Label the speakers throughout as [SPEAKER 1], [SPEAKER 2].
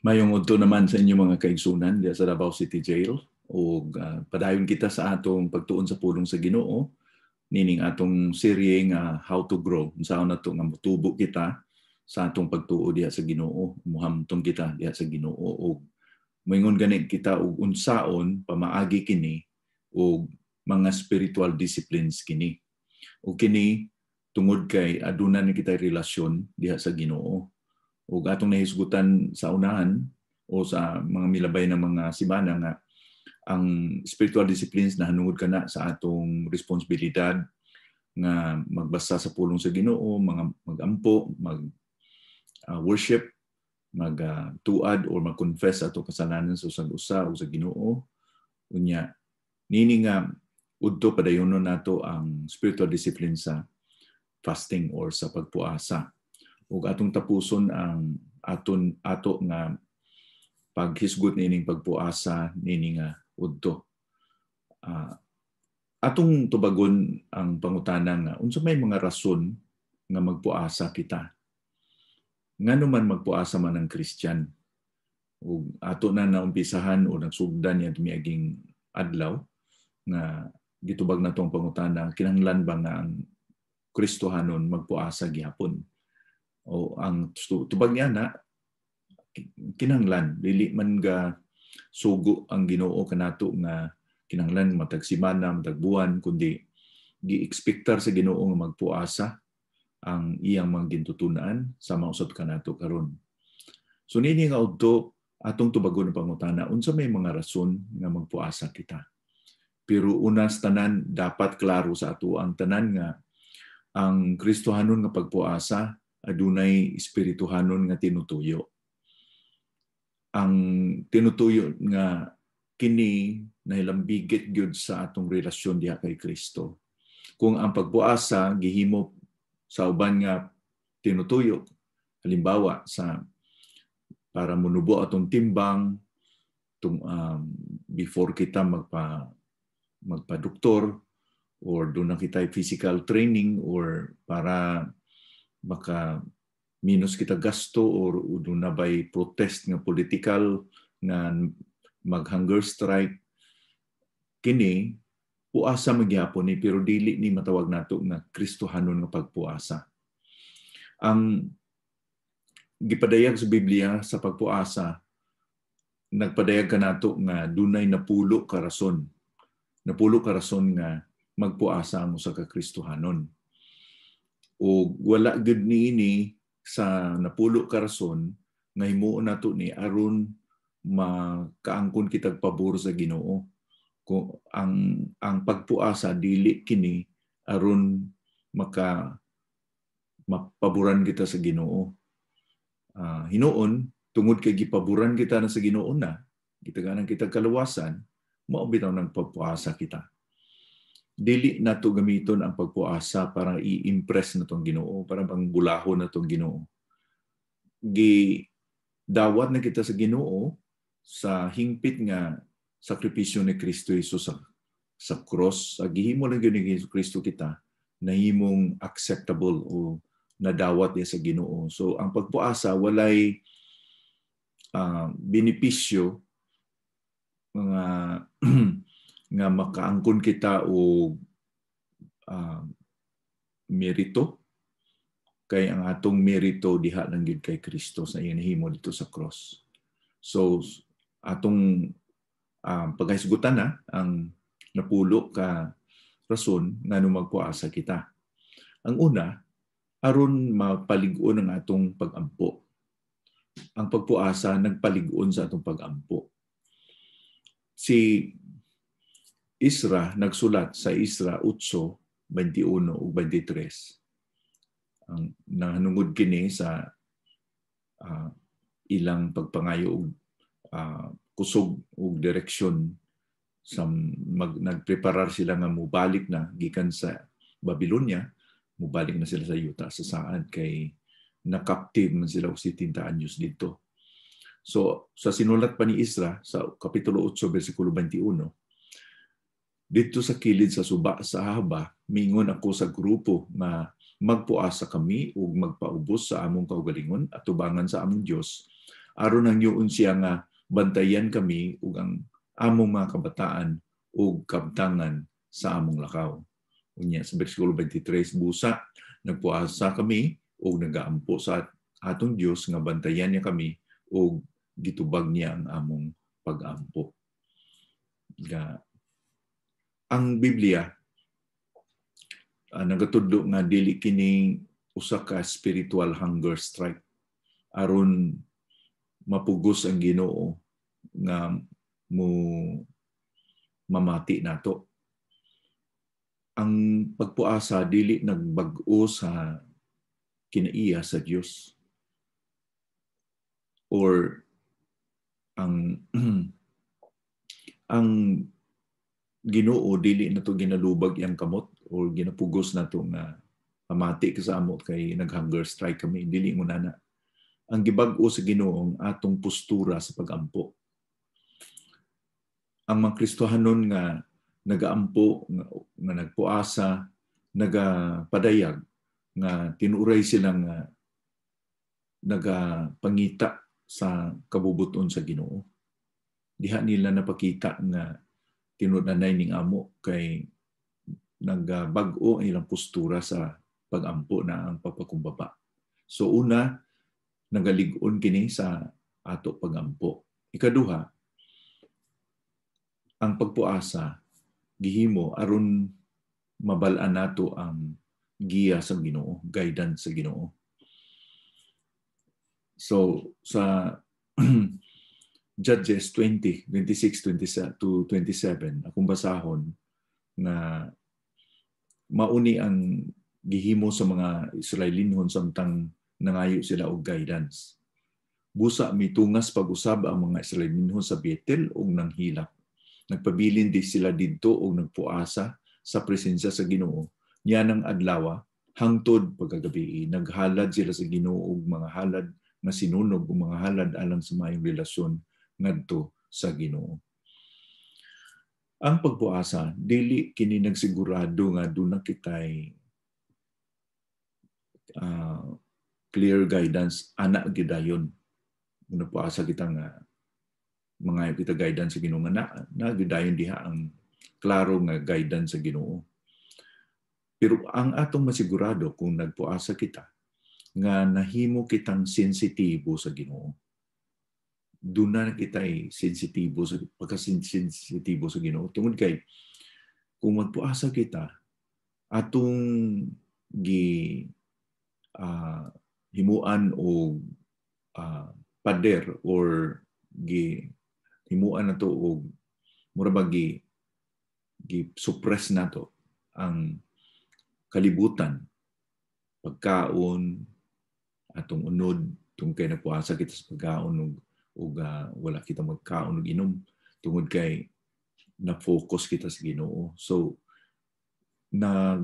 [SPEAKER 1] Mayong udto naman sa inyo mga kaigsunan diya sa Davao City Jail o uh, padayon kita sa atong pagtuon sa pulong sa Ginoo nining atong serye nga uh, How to Grow unsaon na to nga mutubo kita sa atong pagtuo diha sa Ginoo muhamtong kita diha sa Ginoo o moingon gani kita og unsaon pamaagi kini og mga spiritual disciplines kini o kini tungod kay aduna ni kita relasyon diha sa Ginoo o gatong nahisgutan sa unahan o sa mga milabay ng mga sibana nga ang spiritual disciplines na hanungod ka na sa atong responsibilidad nga magbasa sa pulong sa Ginoo, mga magampo, mag uh, worship, mag uh, tuad or mag-confess ato kasalanan sa usag usa o sa Ginoo unya nini nga udto padayon nato ang spiritual discipline sa fasting or sa pagpuasa ug atong tapuson ang aton ato nga paghisgot nining pagpuasa nini nga ah, udto. Uh, atong tubagon ang pangutana nga unsa may mga rason nga magpuasa kita. Ngano man magpuasa man ang Kristiyan. Ug ato na naumpisahan o nagsugdan niya miaging adlaw nga gitubag na tong pangutana kinahanglan ba nga ang Kristohanon magpuasa gihapon o ang tubag niya na kinanglan dili man ga sugo ang Ginoo kanato nga kinanglan matag semana matag buwan kundi gi-expectar sa Ginoo nga magpuasa ang iyang mga gintutunan sa mausab kanato karon so nini nga udto atong tubagon ng pangutana unsa may mga rason nga magpuasa kita pero unas tanan dapat klaro sa ato ang tanan nga ang Kristohanon nga pagpuasa adunay espirituhanon nga tinutuyo. Ang tinutuyo nga kini nahilambigit gyud sa atong relasyon diha kay Kristo. Kung ang pagbuasa gihimo sa uban nga tinutuyo, halimbawa sa para munubo atong timbang tum, um, before kita magpa magpa-doktor or do na kita physical training or para maka minus kita gasto or na bay protest nga political nga mag hunger strike kini puasa magyapon ni pero dili ni matawag nato na Kristohanon nga pagpuasa ang gipadayag sa Biblia sa pagpuasa nagpadayag ka nato nga dunay napulo ka rason napulo ka rason nga magpuasa mo sa kakristuhanon o wala gud niini sa napulo karason nga himuon nato ni aron makaangkon kitag pabor sa Ginoo kung ang ang pagpuasa dili kini aron maka mapaboran kita sa Ginoo uh, hinuon tungod kay gipaboran kita na sa Ginoo na kita ganang kita kaluwasan mao bitaw nang pagpuasa kita dili na to gamiton ang pagpuasa para i-impress na tong Ginoo, para bang bulahon na tong Ginoo. Gi dawat na kita sa Ginoo sa hingpit nga sakripisyo ni Kristo Jesus sa, sa cross, agihimo lang yun ni Kristo kita na himong acceptable o nadawat niya sa Ginoo. So ang pagpuasa walay uh, benepisyo mga nga makaangkon kita og uh, ah, merito kay ang atong merito diha lang gyud kay Kristo sa iyang himo dito sa cross. So atong um, ah, paghisgutan na ang napulo ka rason nga magpuasa kita. Ang una aron mapalig-on ang atong pagampo. Ang pagpuasa nagpalig-on sa atong pagampo. Si Isra nagsulat sa Isra 21 ug 23. Ang nahanungod kini sa uh, ilang pagpangayo og uh, ah, kusog ug direksyon sa mag, nagpreparar sila nga mubalik na gikan sa Babylonia, mubalik na sila sa yuta sa saan kay nakaptive man sila og 70 anyos didto. So sa sinulat pa ni Isra sa kapitulo 8 bersikulo 21, dito sa kilid sa suba sa haba mingon ako sa grupo nga magpuasa kami ug magpaubos sa among kaugalingon at tubangan sa among Dios aron ang yuon siya nga bantayan kami ug ang among mga kabataan ug kabtangan sa among lakaw unya sa bersikulo 23 busa nagpuasa kami ug nagaampo sa atong Dios nga bantayan niya kami ug gitubag niya ang among pag-ampo. Nga ang Biblia uh, nagatudlo nga dili kini usa ka spiritual hunger strike aron mapugos ang Ginoo nga mo mamati nato ang pagpuasa dili nagbag-o sa kinaiya sa Dios or ang ang Ginoo dili na to ginalubag iyang kamot or ginapugos na to nga pamati kasamo kay nag-hunger strike kami dili mo na ang gibag-o sa Ginoong atong postura sa pagampo ang mga Kristohanon nga nagaampo nga, nga nagpuasa nagapadayag nga tinuray sila nga nagapangita sa kabubuton sa Ginoo diha nila napakita nga tinudanay ning amo kay nagbag-o ang ilang postura sa pagampo na ang papakumbaba. So una, nagaligon kini sa ato pagampo. Ikaduha, ang pagpuasa gihimo aron mabalaan nato ang giya sa Ginoo, guidance sa Ginoo. So sa Judges 20, 26 to 27, akong basahon na mauni ang gihimo sa mga Israelinhon samtang nangayo sila og guidance. Busa mitungas pag-usab ang mga Israelinhon sa Betel og nanghilak. Nagpabilin di sila didto og nagpuasa sa presensya sa Ginoo. Niya ng adlaw hangtod pagkagabi naghalad sila sa Ginoo og mga halad na sinunog og mga halad alang sa mayong relasyon ngadto sa Ginoo. Ang pagpuasa dili kini nagsigurado nga duna kitay uh, clear guidance ana gidayon nagpuasa kita nga mga kita guidance sa Ginoo nga na, na gidayon diha ang klaro nga guidance sa Ginoo. Pero ang atong masigurado kung nagpuasa kita nga nahimo kitang sensitibo sa Ginoo doon na kita eh, sensitibo sa, pagkasensitibo sa ginoo. Tungod kay, kung magpuasa kita, atong gi uh, himuan o uh, pader or gi himuan nato to o mura gi, gi suppress nato ang kalibutan, pagkaon, atong unod, tungkay na puasa kita sa pagkaon, ug uh, wala kita magkaon og inom tungod kay na-focus kita sa Ginoo. So na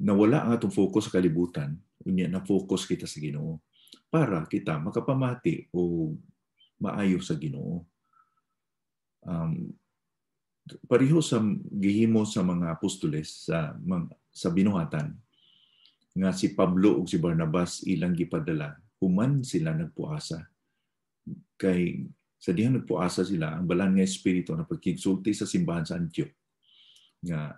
[SPEAKER 1] nawala ang atong focus sa kalibutan, unya na-focus kita sa Ginoo para kita makapamati o maayo sa Ginoo. Um, pareho sa gihimo sa mga apostoles sa mga, sa binuhatan nga si Pablo ug si Barnabas ilang gipadala human sila nagpuasa Kay sa dihan nagpuasa sila, ang balan nga espiritu na pagkigsulti sa simbahan sa Antioch nga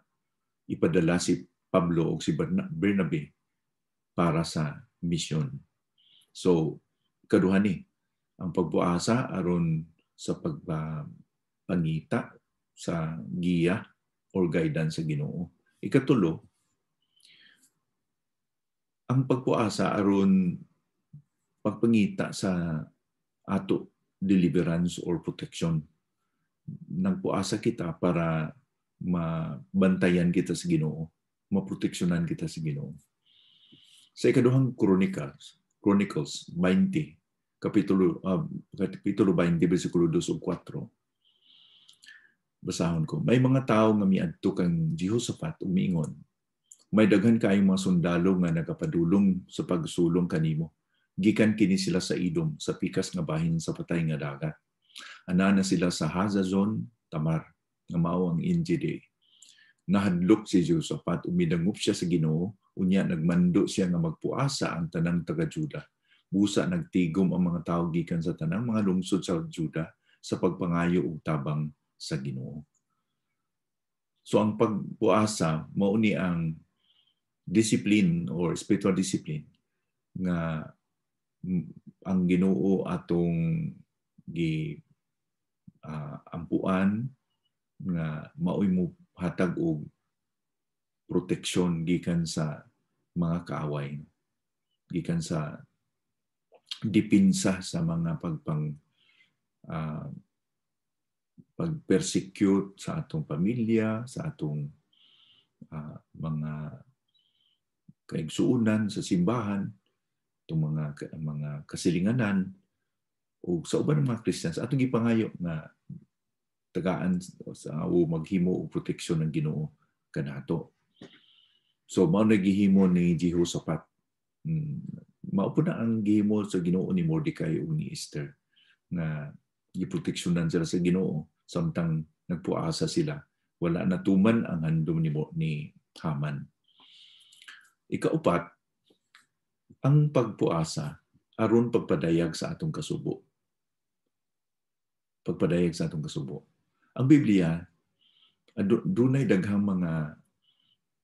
[SPEAKER 1] ipadala si Pablo o si Bernabe para sa mission. So, kaduhan ni ang pagpuasa aron sa pagpangita sa giya or guidance sa Ginoo. Ikatulo, ang pagpuasa aron pagpangita sa ato deliverance or protection. Nagpuasa kita para mabantayan kita sa Ginoo, maproteksyonan kita sa Ginoo. Sa ikaduhang Chronicles, Chronicles 20, kapitulo, uh, kapitulo 20, versikulo 2 o 4, basahon ko, May mga tao nga miadto kang Jehoshaphat umiingon, may daghan kayong mga sundalo nga nagapadulong sa pagsulong kanimo gikan kini sila sa idom sa pikas nga bahin sa patay nga dagat. Ana na sila sa Hazazon, Tamar, nga mao ang Injide. Nahadlok si Joseph at umidangup siya sa Ginoo, unya nagmando siya nga magpuasa ang tanang taga Juda. Busa nagtigom ang mga tawo gikan sa tanang mga lungsod sa Juda sa pagpangayo og tabang sa Ginoo. So ang pagpuasa mao ni ang discipline or spiritual discipline nga ang Ginoo atong gi uh, ampuan nga maoy mo hatag og proteksyon gikan sa mga kaaway gikan sa dipinsa sa mga pagpang uh, pag-persecute sa atong pamilya, sa atong uh, mga kaigsuunan sa simbahan itong mga mga kasilinganan o sa uban ng mga Christians atong gipangayo nga tagaan sa o maghimo og proteksyon ng Ginoo kanato. So mao na gihimo ni Jehoshaphat. Hmm. Mao na ang gihimo sa Ginoo ni Mordecai o ni Esther nga giproteksyonan sila sa Ginoo samtang nagpuasa sila wala natuman ang handom ni ni Haman. Ikaupat, ang pagpuasa aron pagpadayag sa atong kasubo. Pagpadayag sa atong kasubo. Ang Biblia dunay daghang mga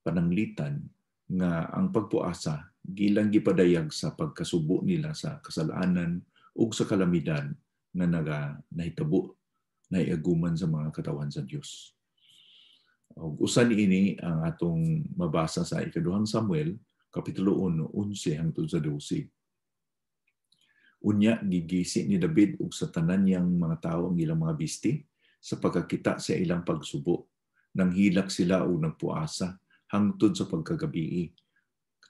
[SPEAKER 1] pananglitan nga ang pagpuasa gilang gipadayag sa pagkasubo nila sa kasalanan ug sa kalamidad nga naga nahitabo naiaguman sa mga katawan sa Dios. Ug usan ni ini ang atong mabasa sa ikaduhang Samuel Kapitulo 1, 11 hangtod sa 12. Unya, gigisi ni David ug sa tanan niyang mga tao ang ilang mga bisti sa pagkakita sa ilang pagsubo. Nang hilak sila o nagpuasa hangtod sa pagkagabii.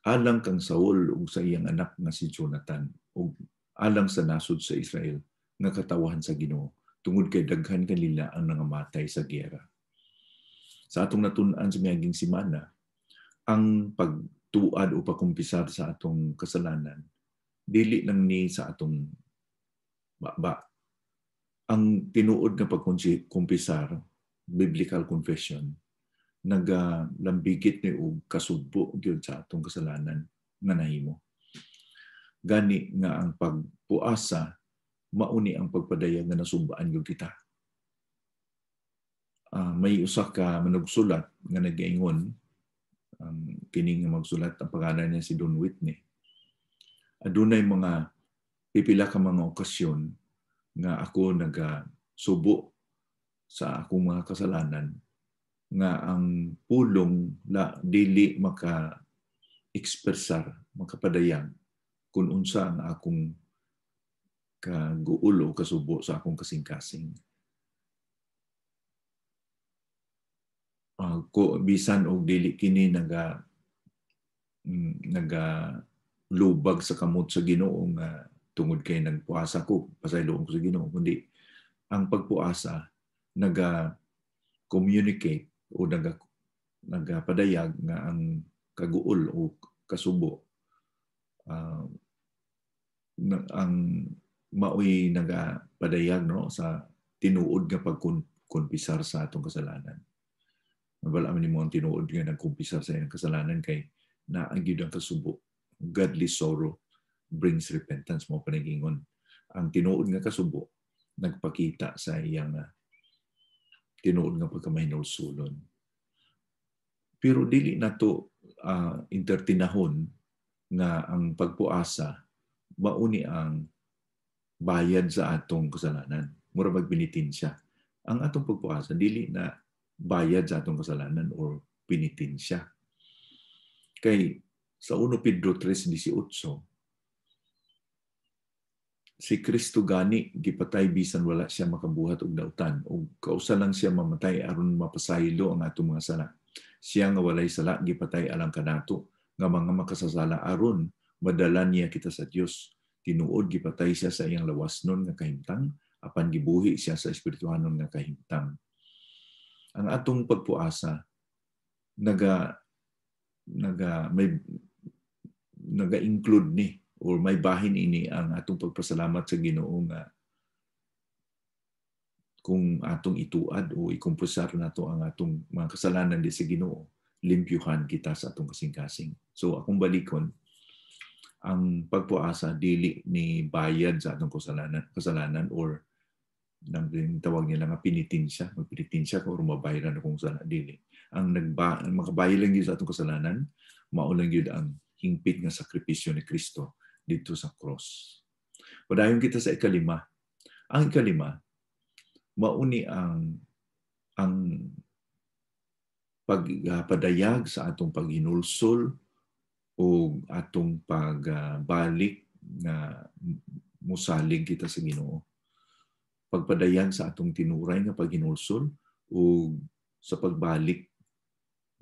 [SPEAKER 1] Alang kang Saul ug sa iyang anak nga si Jonathan ug alang sa nasod sa Israel nga katawahan sa Ginoo tungod kay daghan kanila ang nangamatay sa giyera. Sa atong natunan sa miaging simana, ang pag tuad o pakumpisar sa atong kasalanan, dili lang ni sa atong baba. Ang tinuod nga pagkumpisar, biblical confession, nagalambigit ni og kasugbo gyud sa atong kasalanan nga nahimo. Gani nga ang pagpuasa mauni ang pagpadayag nga nasubaan gyud kita. Uh, may usa ka manugsulat nga nagaingon ang kining nga magsulat ang pangalan niya si Don Whitney. Adunay mga pipila ka mga okasyon nga ako nagasubo sa akong mga kasalanan nga ang pulong na dili maka ekspresar makapadayang kung unsa ang akong kaguulo kasubo sa akong kasing-kasing. uh, ko bisan og dili kini naga mm, naga lubag sa kamot sa Ginoo nga uh, tungod kay nagpuasa ko pasayloon ko sa Ginoo kundi ang pagpuasa naga communicate o naga nagapadayag nga ang kaguol o kasubo uh, na, ang maoy nagapadayag no sa tinuod nga pagkonpisar sa atong kasalanan Mabala man ni mo ang tinuod nga nagkumpisa sa iyang kasalanan kay naanggid ang kasubo. Godly sorrow brings repentance mo panagingon. Ang tinuod nga kasubo nagpakita sa iyang uh, tinuod nga sulon. Pero dili na to uh, intertinahon nga ang pagpuasa mauni ang bayad sa atong kasalanan. Mura magbinitin siya. Ang atong pagpuasa, dili na bayad sa atong kasalanan or penitensya. Kay sa 1 Pedro 3:18 si Kristo gani gipatay bisan wala siya makabuhat og dautan ug kausa lang siya mamatay aron mapasaylo ang atong mga sala. Siya nga walay sala gipatay alang kanato nga mga makasasala aron madala niya kita sa Dios. Tinuod gipatay siya sa iyang lawas lawasnon nga kahimtang apan gibuhi siya sa espirituhanon nga kahimtang ang atong pagpuasa naga naga may naga-include ni or may bahin ini ang atong pagpasalamat sa Ginoo nga kung atong ituad o ikumpresar nato ang atong mga kasalanan di sa Ginoo limpyuhan kita sa atong kasing-kasing so akong balikon ang pagpuasa dili ni bayad sa atong kasalanan kasalanan or nang tawag niya nga pinitinsya, magpinitinsya ko or mabayaran kung saan din. Eh. Ang nagba makabayi lang yun sa atong kasalanan, mao lang gyud ang hingpit nga sakripisyo ni Kristo dito sa cross. Padayon kita sa ikalima. Ang ikalima mauni ang ang pagpadayag ah, sa atong paghinulsol o atong pagbalik na musalig kita sa Ginoo pagpadayan sa atong tinuray nga paghinulsol o sa pagbalik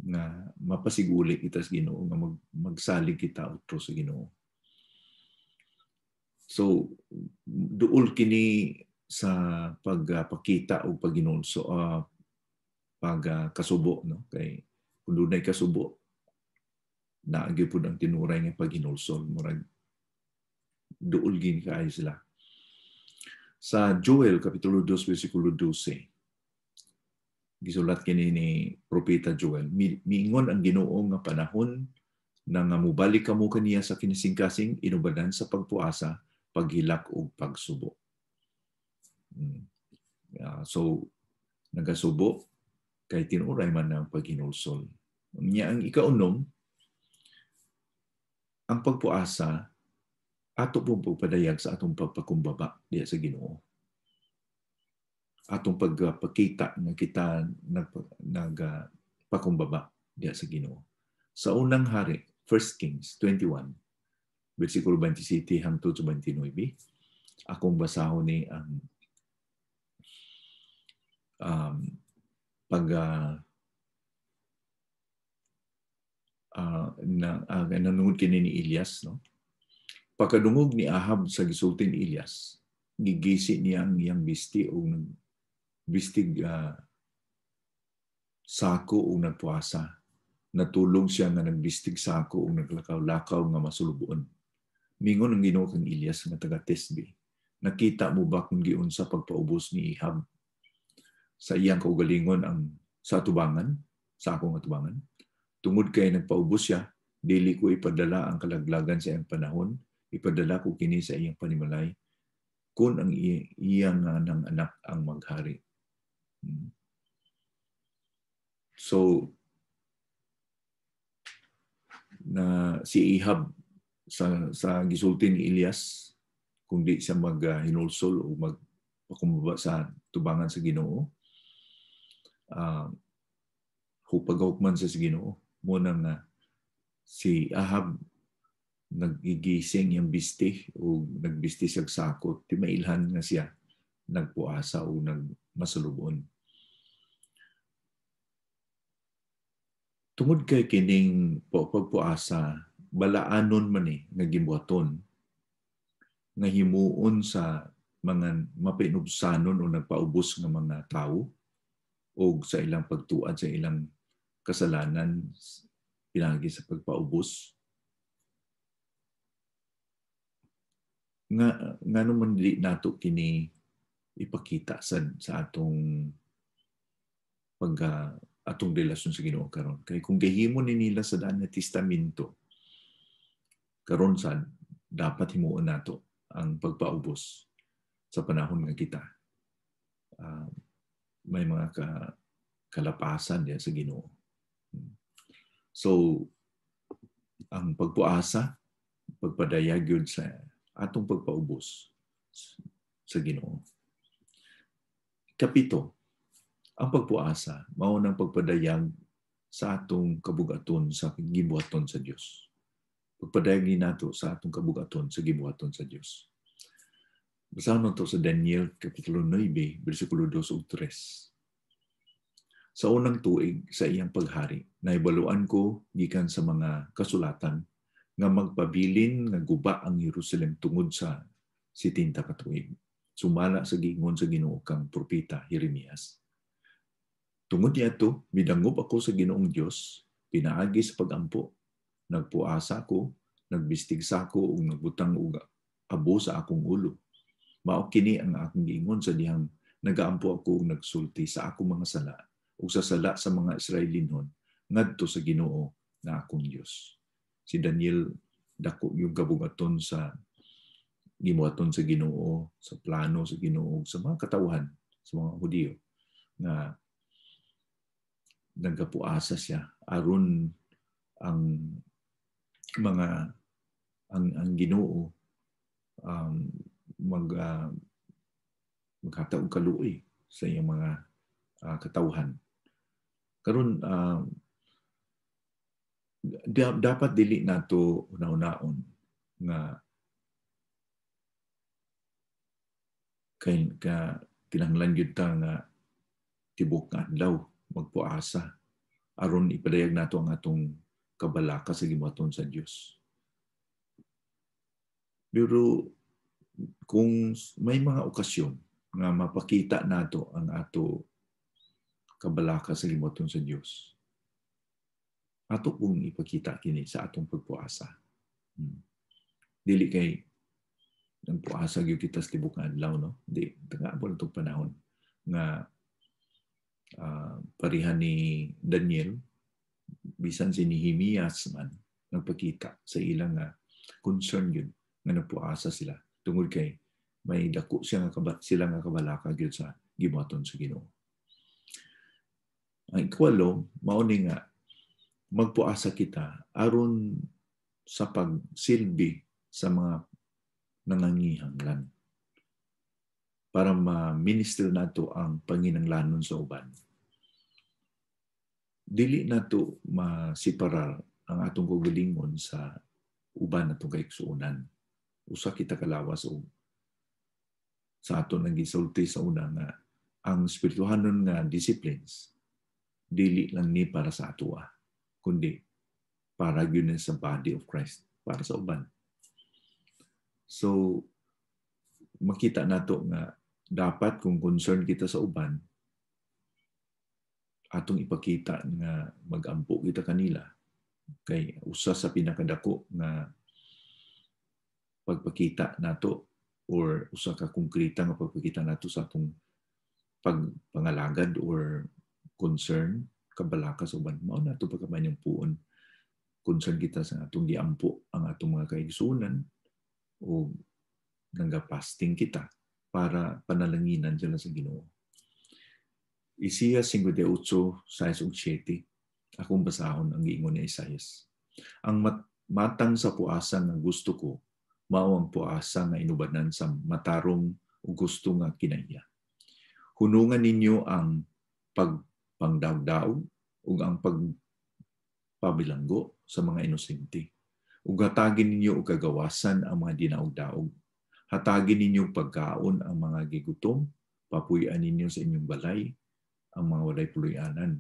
[SPEAKER 1] nga mapasiguli kita sa Ginoo nga mag, magsalig kita utro sa Ginoo. So duol kini sa pagpakita o paginulso uh, ah, pag uh, kasubo no kay kun dunay kasubo naagi pud ang tinuray nga paginulsol murag duol gin kaayo sila sa Joel kapitulo 2 versikulo 12. Gisulat kini ni propeta Joel, miingon ang Ginoo nga panahon na nga mubalik kamo kaniya sa kinisingkasing inubadan sa pagpuasa, paghilak ug pagsubo. Hmm. Ah, so nagasubo kay tinuray man ang paghinulsol. Niya ang ikaunom, ang pagpuasa ato pong pagpadayag sa atong pagpakumbaba diya sa Ginoo. Atong pagpakita ah, ng kita nag, nagpakumbaba ah, diya sa Ginoo. Sa unang hari, 1 Kings 21, versikulo 27 hangtod sa 29, akong basahon ni ang um, um, pag uh, uh, na, uh, nanonood kini ni Elias, no? Pagkadungog ni Ahab sa gisultin Ilyas, gigisi niya ang iyang bisti o bistig uh, sako o nagpuasa. Natulog siya nga nagbistig sako o naglakaw-lakaw nga masulubuon. Mingon ang ginoo kang Ilyas nga taga Tesbe. Nakita mo ba kung giun sa pagpaubos ni Ahab sa iyang kaugalingon ang sa tubangan, sa akong tubangan? Tungod kay nagpaubos siya, dili ko ipadala ang kalaglagan sa iyang panahon ipadala ko kini sa iyang panimalay kun ang iyang nang anak ang maghari. Hmm. So, na si Ihab sa, sa gisulti ni Elias, kundi siya maghinulsol o magpakumbaba sa tubangan sa ginoo, uh, ah, hupagahukman sa ginoo, muna nga si Ahab nagigising yung bisti o nagbisti siyag sakot, ti mailhan nga siya nagpuasa o nagmasulubon. Tungod kay kining po, pagpuasa, balaanon man eh, nga gibuhaton, nga himuon sa mga mapinubsanon o nagpaubos ng mga tao o sa ilang pagtuad sa ilang kasalanan pinagi sa pagpaubos nga ngano man dili nato kini ipakita sa sa atong pag uh, atong relasyon sa Ginoo karon kay kung gihimo ni nila sa daan nga testamento karon sad dapat himuon nato ang pagpaubos sa panahon nga kita uh, may mga ka, kalapasan diya sa Ginoo so ang pagpuasa pagpadayag yun sa atong pagpaubos sa Ginoo. Kapito, ang pagpuasa mao nang pagpadayag sa atong kabugaton sa gibuhaton sa Dios. Pagpadayag nato sa atong kabugaton sa gibuhaton sa Dios. Basahin nato sa Daniel Kapitulo 9, versikulo 2 ug 3 sa unang tuig sa iyang paghari, naibaluan ko gikan sa mga kasulatan nga magpabilin nga guba ang Jerusalem tungod sa sitin ta katuig. Sumala sa gingon sa Ginoo kang propeta Jeremias. Tungod niadto, midangop ako sa Ginoong Dios, pinaagi sa pagampo, nagpuasa ko, nagbistig sa ko ug nagbutang og abo sa akong ulo. Mao kini ang akong gingon sa dihang nagaampo ako ug nagsulti sa akong mga sala ug sa sala sa mga Israelinon ngadto sa Ginoo na akong Dios si Daniel dako yung gabugaton sa gimuaton sa Ginoo, sa plano sa Ginoo, sa mga katawhan, sa mga Hudiyo na nagapuasa siya aron ang mga ang ang Ginoo um, mag uh, maghatag kaluoy sa iyang mga uh, ah, katawhan. Karon uh, dapat dili nato una-unaon nga kay ka kinahanglan gyud ta nga tibok nga adlaw magpuasa aron ipadayag nato ang atong kabalaka sa gimaton sa Dios. Pero kung may mga okasyon nga mapakita nato ang ato kabalaka sa gimaton sa Dios, ato pong ipakita kini sa atong pagpuasa. Hmm. Dili kay nang puasa gyud kita sa tibok adlaw no. Di tanga pa itong panahon nga uh, parihan ni Daniel bisan si Nehemias man nagpakita sa ilang nga concern yun nga napuasa sila tungod kay may dako siya nga kabat sila nga kabalaka gyud sa gibaton sa Ginoo. Ang ikwalo mao ni nga magpuasa kita aron sa pagsilbi sa mga nangangihanglan para ma-minister nato ang panginanglanon sa uban. Dili nato masiparar ang atong kagalingon sa uban na itong kaiksuunan. Usa kita kalawas o sa ato nang gisulti sa una nga ang spirituhanon nga disciplines dili lang ni para sa atoa ah kundi para yun sa body of Christ, para sa uban. So, makita nato nga dapat kung concern kita sa uban, atong ipakita nga magampo kita kanila kay usa sa pinakadako nga pagpakita nato or usa ka konkreta nga pagpakita nato sa atong pagpangalagad or concern kabalakas uban mao na to pagkamanyang puon concern kita sa atong giampo ang atong mga kaigsunan o nangapasting kita para panalanginan sila sa Ginoo. Isiya 58, 6-7, akong basahon ang giingon ni Isaias. Ang mat- matang sa puasa nga gusto ko, mao ang puasa nga inubanan sa matarong gusto nga kinaiya. Hunungan ninyo ang pag pangdawdaog ug ang pagpabilanggo sa mga inosente. Ug hatagin ninyo og kagawasan ang mga dinaog-daog. Hatagin ninyo pagkaon ang mga gigutom, papuy-an ninyo sa inyong balay ang mga walay puluyanan.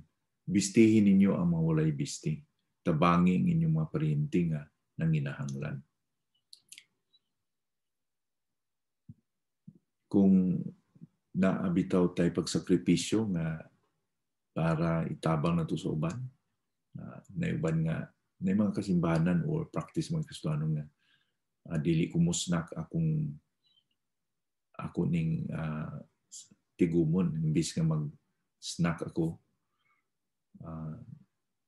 [SPEAKER 1] Bistihin ninyo ang mga walay bisti. Tabangi inyong mga parinti nga nanginahanglan. Kung naabitaw tayo pagsakripisyo nga para itabang na to sa uban. Uh, na uban nga, na mga kasimbahanan or practice mga Kristiyano nga, uh, dili kumusnak akong ako ning uh, tigumon imbis nga mag snack ako uh,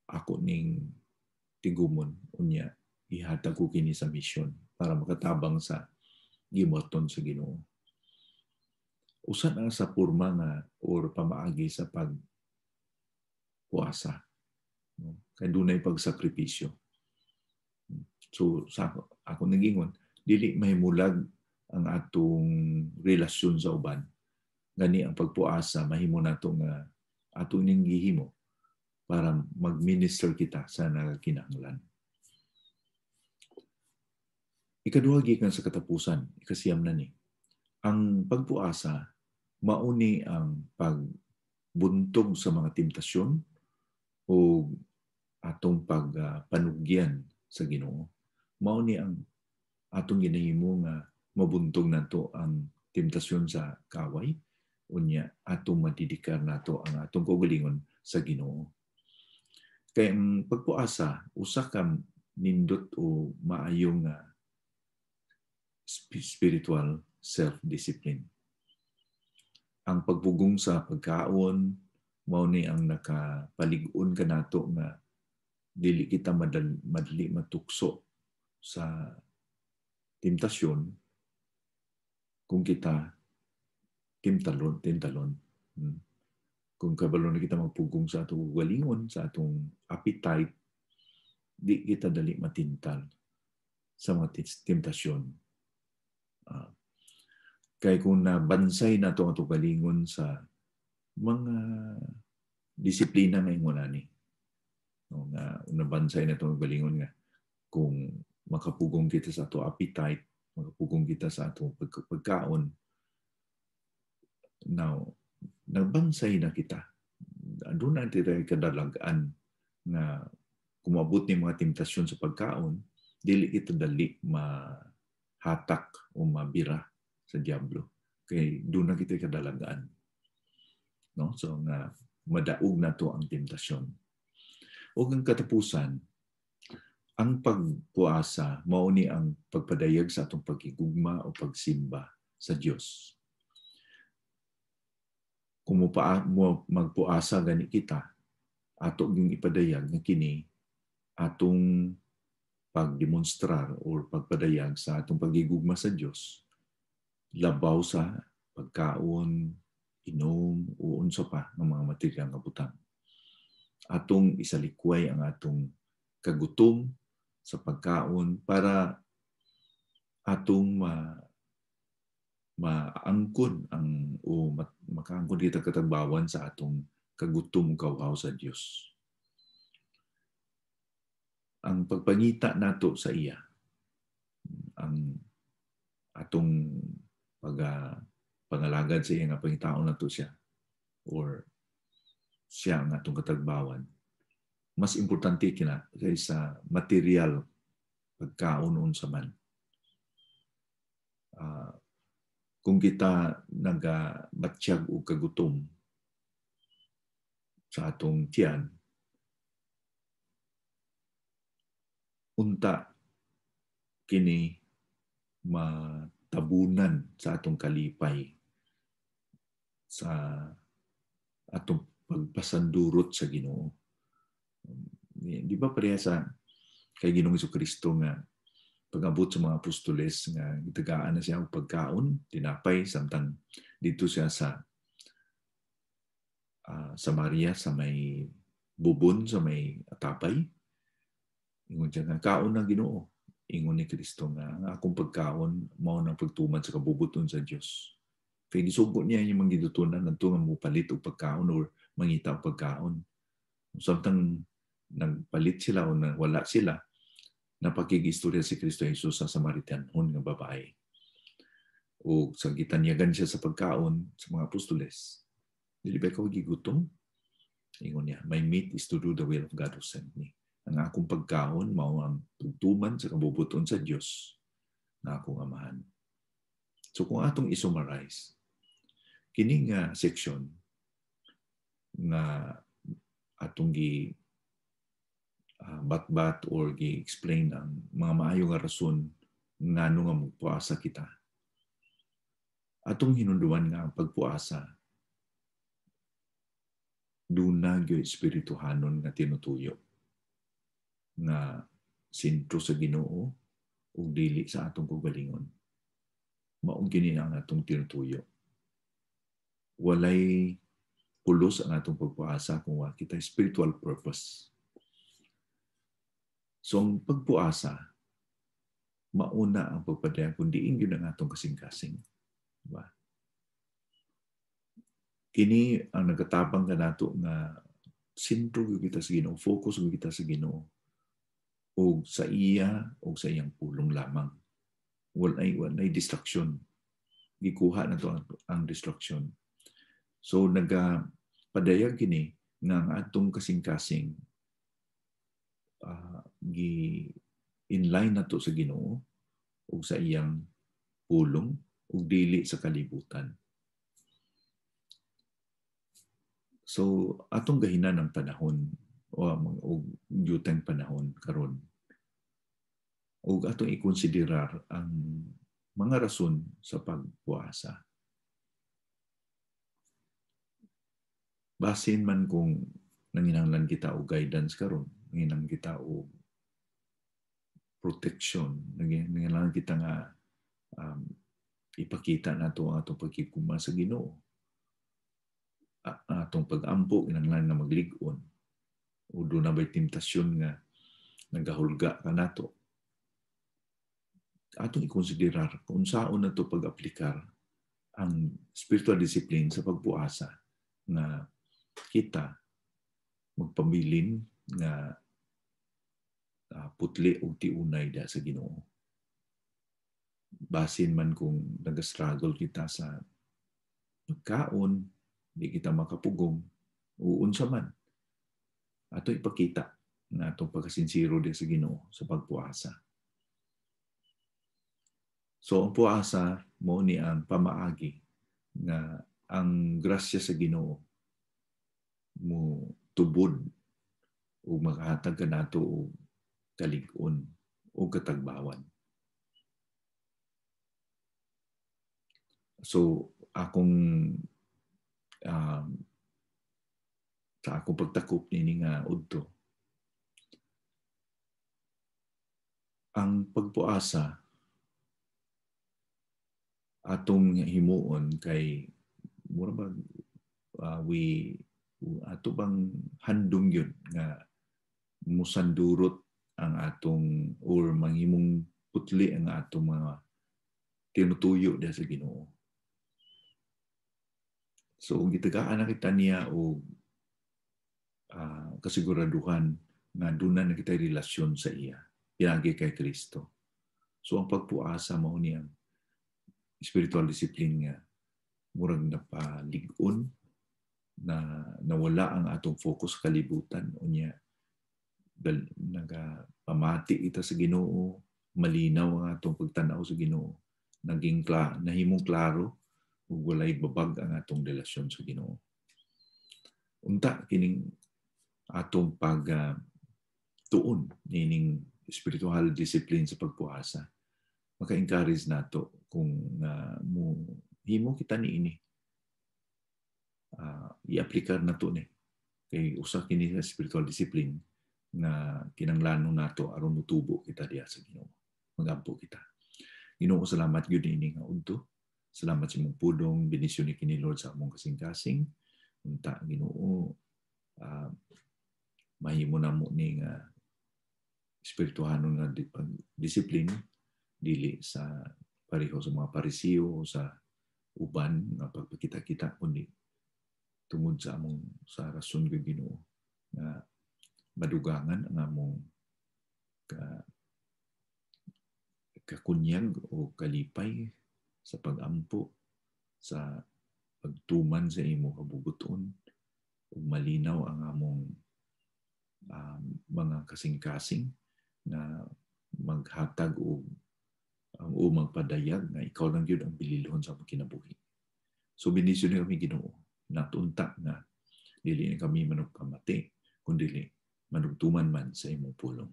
[SPEAKER 1] ako ning tigumon unya ihatag ko kini sa mission para makatabang sa gibuhaton sa Ginoo usan ang sa porma nga or pamaagi sa pag kuasa. Kay na pagsakripisyo. So sa ako, ako nagingon, dili mahimulag ang atong relasyon sa uban. Gani ang pagpuasa mahimo nato nga uh, ato ning gihimo para magminister kita sa nagakinahanglan. Ikaduha gikan sa katapusan, ikasiyam na ni. Ang pagpuasa mauni ang pagbuntog sa mga timtasyon o atong pagpanugyan sa Ginoo mao ni ang atong ginahimo nga mabuntog nato ang temptasyon sa kaway unya atong madidikar nato ang atong kaugalingon sa Ginoo kay ang pagpuasa usa ka nindot o maayong uh, spiritual self-discipline. Ang pagbugong sa pagkaon, mao ni ang nakapalig-on kanato nga dili kita madali, madali matukso sa temptasyon kung kita timtalon tintalon hmm. kung kabalo na kita magpugong sa atong galingon sa atong appetite di kita dali matintal sa mga temptasyon uh, kay kung nabansay na itong atong galingon sa mga disiplina ngayong wala ni. No, nga, unabansay na itong galingon nga. Kung makapugong kita sa ato appetite, makapugong kita sa ato pag- pagkaon, now, nabansay na kita. Doon natin tayo kadalagaan na kumabot ni mga temptasyon sa pagkaon, dili ito dali mahatak o mabira sa Diablo. Kaya doon na kita kadalagaan. No? So nga, madaog na to ang temptasyon. O ang katapusan, ang pagpuasa, mauni ang pagpadayag sa atong pagigugma o pagsimba sa Diyos. Kung mo magpuasa gani kita, ato yung ipadayag nga kini atong pagdemonstrar o pagpadayag sa atong pagigugma sa Diyos, labaw sa pagkaon, inom o unsa pa ng mga material nga butang. Atong isalikway ang atong kagutom sa pagkaon para atong ma maangkon ang o mat, makaangkon kita katambawan sa atong kagutom kauhaw sa Dios. Ang pagpangita nato sa iya ang atong pag uh, pangalagad sa iya nga pangitaon na to siya or siya nga itong katagbawan. Mas importante kina kaysa material pagkaunon sa man. Uh, kung kita nagabatsyag o kagutom sa atong tiyan, unta kini matabunan sa atong kalipay sa atong pagpasandurot sa Ginoo. Um, di ba pareha sa kay Ginoong Iso Kristo nga pagabot sa mga apostoles nga gitagaan na siya ang pagkaon, tinapay, samtang dito siya sa uh, sa Maria sa may bubon, sa may atapay. Ingon siya nga, kaon ng Ginoo. Ingon ni Kristo nga, ang akong pagkaon, mao ng pagtuman sa kabubuton sa Dios Kay disugo niya yung mangidutunan ng tunga mo palit o pagkaon or mangita o pagkaon. Samtang nagpalit sila o wala sila, napakigistorya si Kristo Jesus sa Samaritanhon nga babae. O sa gitanyagan siya sa pagkaon sa mga apostoles. Dili ba ikaw gigutom? Ingon niya, my meat is to do the will of God who sent me. Ang akong pagkaon, mao ang tugtuman sa kabubuton sa Dios na akong amahan. So kung atong isummarize, kining uh, section nga atong gi uh, batbat or gi-explain ang mga maayo nga rason nga ano nga magpuasa kita. Atong hinunduan nga ang pagpuasa duna gyo espirituhanon nga tinutuyo nga sentro sa Ginoo o dili sa atong kagalingon. Maong kini ang atong tinutuyo walay pulos ang atong pagpuasa kung wa kita spiritual purpose. So ang pagpuasa, mauna ang pagpadayan kung diin yun ang atong kasing-kasing. Diba? Kini ang nagkatabang ka nato nga sentro kita sa Ginoo, focus kita sa Ginoo o sa iya o sa iyang pulong lamang. Walay, walay distraction. Gikuha na to ang, ang distraction So nagapadayag kini eh, ng atong kasing-kasing uh, gi inline nato sa Ginoo ug sa iyang pulong ug dili sa kalibutan. So atong gahinan ng panahon o og yutang panahon karon. Ug atong ikonsiderar ang mga rason sa pagpuasa. basin man kung nanginahanglan kita o guidance karon nanginahanglan kita o protection nanginahanglan kita nga um, ipakita nato ang atong pagkikuma sa Ginoo atong pagampo kinahanglan na magligon o do na bay temptasyon nga nagahulga ka nato atong ikonsiderar kung saan na to pag-aplikar ang spiritual discipline sa pagpuasa na kita magpamilin nga uh, putli og tiunay da sa Ginoo. Basin man kung nag-struggle kita sa pagkaon, di kita makapugong, uunsa man. Ato ipakita na atong pagkasinsiro di sa Ginoo sa pagpuasa. So ang puasa mo ni ang pamaagi na ang grasya sa Ginoo mo tubod o makahatag ka nato o kalig o katagbawan. So, akong um, sa akong pagtakop nini nga udto. Ang pagpuasa atong himuon kay mura ba uh, we ato bang handom yun nga musandurot ang atong or mangimong putli ang atong mga tinutuyo diha sa Ginoo. So kung gitagaan na kita niya o uh, kasiguraduhan nga doon na kita relasyon sa iya, pinagi kay Kristo. So ang pagpuasa mao niya spiritual discipline nga murag napaligon na nawala ang atong focus kalibutan unya nagapamati ita sa Ginoo malinaw ang atong pagtanaw sa Ginoo naging kla, nahimong klaro ug walay babag ang atong relasyon sa Ginoo unta kining atong pag uh, tuon nining spiritual discipline sa pagpuasa maka-encourage nato kung uh, mo himo kita niini uh, ah, i-aplikar nato ni kay usa kini sa spiritual discipline na kinanglanon nato aron mutubo kita diha sa Ginoo. Magampo kita. Ginoo salamat gyud ini nga udto. Salamat sa imong pudong, binisyon ni kini Lord sa among kasing-kasing. Unta Ginoo uh, mahimo na mo ni nga espirituhanon nga disiplin dili sa pareho sa mga parisiyo sa uban nga pagpakita-kita kundi tungod sa among sa rason kay Ginoo nga madugangan ang among ka kakunyag o kalipay sa pagampo sa pagtuman sa imo kabubuton ug malinaw ang among um, mga kasing-kasing na maghatag o ang umang padayag na ikaw lang yun ang bililhon sa kinabuhi. So binisyon kami ginoo natunta nga dili ni kami manugkamati kundi manugtuman man sa imong pulong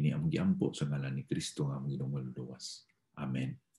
[SPEAKER 1] ini among giampo sa ngalan ni Kristo nga among Ginoo luwas amen